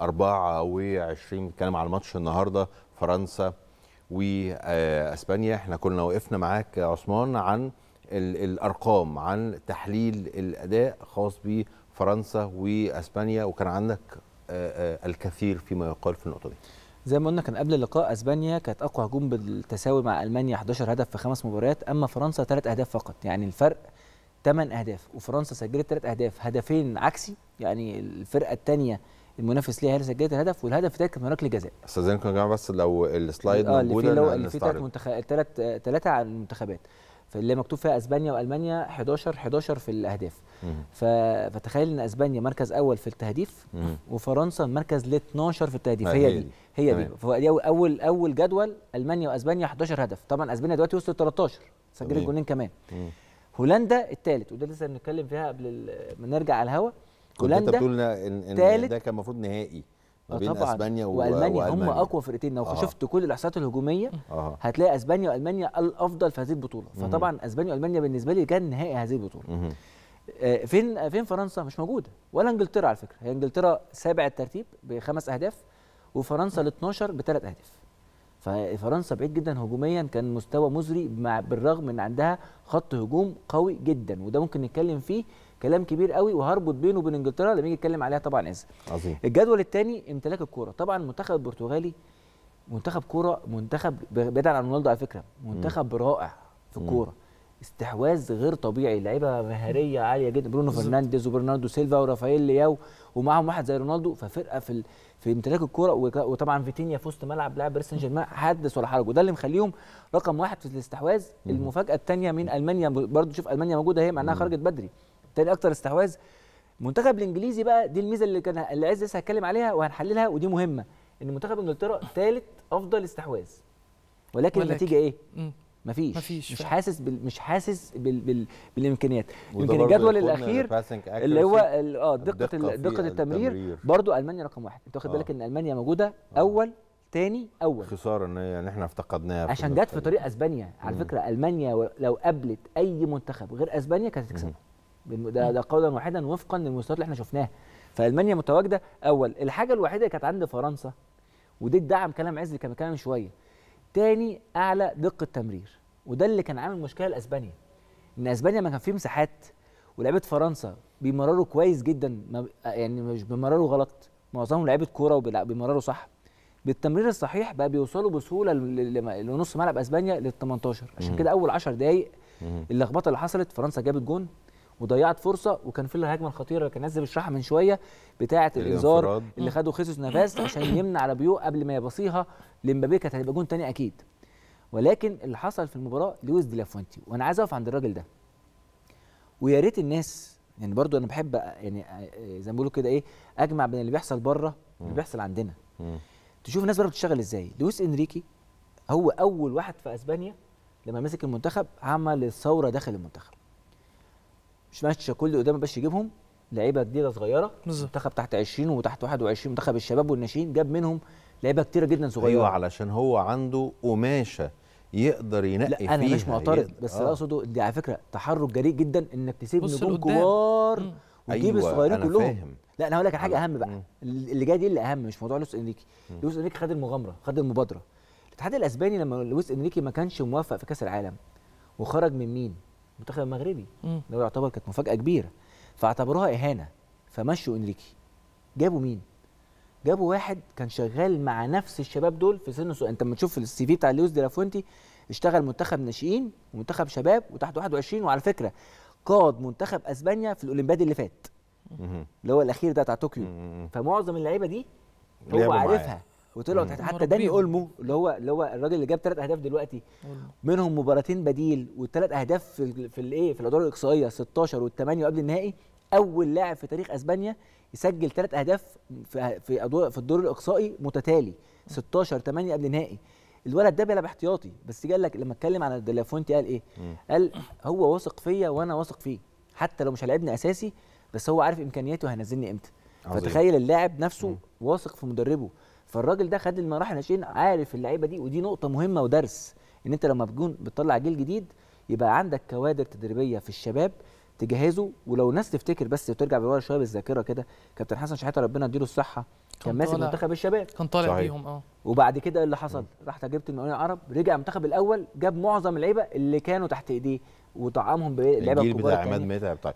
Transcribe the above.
24 بنتكلم على الماتش النهارده فرنسا واسبانيا احنا كنا وقفنا معاك يا عثمان عن الارقام عن تحليل الاداء خاص بفرنسا واسبانيا وكان عندك آه، آه، الكثير فيما يقال في النقطه دي زي ما قلنا كان قبل اللقاء اسبانيا كانت اقوى هجوم بالتساوي مع المانيا 11 هدف في خمس مباريات اما فرنسا ثلاث اهداف فقط يعني الفرق 8 اهداف وفرنسا سجلت ثلاث اهداف هدفين عكسي يعني الفرقه الثانيه المنافس ليها هي سجلت الهدف والهدف ده كان ركله جزاء استاذنكم يا جماعه بس لو السلايد آه موجوده اللي فيه اللي فيه ثلاث منتخبات ثلاث ثلاثه على المنتخبات فاللي مكتوب فيها اسبانيا والمانيا 11 11 في الاهداف ف... فتخيل ان اسبانيا مركز اول في التهديف وفرنسا مركز ل 12 في التهديف هي, دي هي دي, فدي اول اول جدول المانيا واسبانيا 11 هدف طبعا اسبانيا دلوقتي وصلت 13 سجلت جولين كمان هولندا الثالث وده لسه بنتكلم فيها قبل ما نرجع على الهوا هولندا انت بتقول ان, إن ده كان المفروض نهائي ما آه بين طبعًا. اسبانيا و... والمانيا, وألمانيا. هم اقوى فرقتين لو آه. شفت كل الاحصائيات الهجوميه آه. هتلاقي اسبانيا والمانيا الافضل في هذه البطوله فطبعا اسبانيا والمانيا بالنسبه لي كان نهائي هذه البطوله آه فين فين فرنسا مش موجوده ولا انجلترا على فكره هي انجلترا سابع الترتيب بخمس اهداف وفرنسا ال 12 بثلاث اهداف ففرنسا بعيد جدا هجوميا كان مستوى مزري مع بالرغم ان عندها خط هجوم قوي جدا وده ممكن نتكلم فيه كلام كبير قوي وهربط بينه وبين انجلترا لما يجي يتكلم عليها طبعا عز عظيم الجدول الثاني امتلاك الكوره طبعا المنتخب البرتغالي منتخب كوره منتخب بعيدا عن رونالدو على فكره منتخب م. رائع في الكوره استحواذ غير طبيعي لعيبه مهاريه عاليه جدا برونو فرنانديز وبرناردو سيلفا ورافائيل لياو ومعاهم واحد زي رونالدو ففرقه في ال... في امتلاك الكوره وطبعا فيتينيا في وسط ملعب لاعب باريس سان جيرمان حدث ولا حرج وده اللي مخليهم رقم واحد في الاستحواذ المفاجاه الثانيه من المانيا برضو شوف المانيا موجوده هي معناها خرجت بدري تاني اكتر استحواذ المنتخب الانجليزي بقى دي الميزه اللي كان اللي عايز لسه هتكلم عليها وهنحللها ودي مهمه ان منتخب انجلترا ثالث افضل استحواذ ولكن, ولكن النتيجه ايه؟ مم. مفيش مفيش مش حاسس بال... مش حاسس بال... بال... بالامكانيات يمكن الجدول الاخير اللي هو اه دقه ال... دقه التمرير, برضه برضو المانيا رقم واحد انت واخد بالك آه. ان المانيا موجوده آه. اول تاني اول خساره ان يعني احنا افتقدناها عشان جت في طريق اسبانيا على فكره المانيا لو قابلت اي منتخب غير اسبانيا كانت هتكسبها ده ده قولا واحدا وفقا للمستويات اللي احنا شفناها فالمانيا متواجده اول الحاجه الوحيده اللي كانت عند فرنسا ودي الدعم كلام عز اللي كان كلام شويه تاني اعلى دقه تمرير وده اللي كان عامل مشكله لاسبانيا ان اسبانيا ما كان فيه مساحات ولعيبه فرنسا بيمرروا كويس جدا ما يعني مش بيمرروا غلط معظمهم لعيبه كوره وبيمرروا صح بالتمرير الصحيح بقى بيوصلوا بسهوله لنص ملعب اسبانيا لل 18 عشان كده اول 10 دقائق اللخبطه اللي حصلت فرنسا جابت جون وضيعت فرصه وكان في الهجمه الخطيره اللي كان نزل بشرحها من شويه بتاعه الانذار اللي خده خيسوس نافاس عشان يمنع رابيو قبل ما يبصيها لمبابي كانت هتبقى جون تاني اكيد ولكن اللي حصل في المباراه لويس دي لافونتي وانا عايز اقف عند الراجل ده ويا ريت الناس يعني برضو انا بحب يعني آه، آه، زي ما بيقولوا كده ايه اجمع بين اللي بيحصل بره واللي بيحصل عندنا تشوف الناس بره بتشتغل ازاي لويس انريكي هو اول واحد في اسبانيا لما مسك المنتخب عمل الثوره داخل المنتخب مش ماتش كل اللي قدامه باش يجيبهم لعيبه جديده صغيره منتخب تحت 20 وتحت 21 منتخب الشباب والناشئين جاب منهم لعيبه كتيره جدا صغيره ايوه علشان هو عنده قماشه يقدر ينقي لا فيها انا مش معترض بس اللي آه. اقصده دي على فكره تحرك جريء جدا انك تسيب نجوم كبار وتجيب أيوة الصغيرين أنا كلهم فاهم. لا انا هقول لك حاجه اهم بقى اللي جايه دي اللي اهم مش موضوع لويس انريكي لويس انريكي خد المغامره خد المبادره الاتحاد الاسباني لما لويس انريكي ما كانش موفق في كاس العالم وخرج من مين المنتخب المغربي ده يعتبر كانت مفاجاه كبيره فاعتبروها اهانه فمشوا انريكي جابوا مين جابوا واحد كان شغال مع نفس الشباب دول في سن انت لما تشوف السي في بتاع لويس دي لافونتي اشتغل منتخب ناشئين ومنتخب شباب وتحت 21 وعلى فكره قاد منتخب اسبانيا في الاولمبياد اللي فات اللي هو الاخير ده بتاع طوكيو فمعظم اللعيبه دي هو عارفها وطلعوا تحت حتى داني اولمو اللي هو اللي هو الراجل اللي جاب ثلاث اهداف دلوقتي منهم مباراتين بديل والثلاث اهداف في في الايه في الادوار الاقصائيه 16 والثمانيه قبل النهائي اول لاعب في تاريخ اسبانيا يسجل ثلاث اهداف في في أدوار في الدور الاقصائي متتالي 16 8 قبل نهائي الولد ده بيلعب احتياطي بس قال لك لما اتكلم على ديلافونتي قال ايه قال هو واثق فيا وانا واثق فيه حتى لو مش هيلعبني اساسي بس هو عارف امكانياته هينزلني امتى فتخيل اللاعب نفسه واثق في مدربه فالراجل ده خد المراحل عشان عارف اللعيبه دي ودي نقطه مهمه ودرس ان انت لما بتكون بتطلع جيل جديد يبقى عندك كوادر تدريبيه في الشباب تجهزه ولو الناس تفتكر بس وترجع بالورا شويه بالذاكره كده كابتن حسن شحاته ربنا يديله الصحه كان ماسك منتخب الشباب كان طالع بيهم اه وبعد كده إيه اللي حصل راح تجربه المقاولين العرب رجع المنتخب الاول جاب معظم اللعيبه اللي كانوا تحت ايديه وطعمهم بلعيبه الجيل بتاع عماد متعب طيب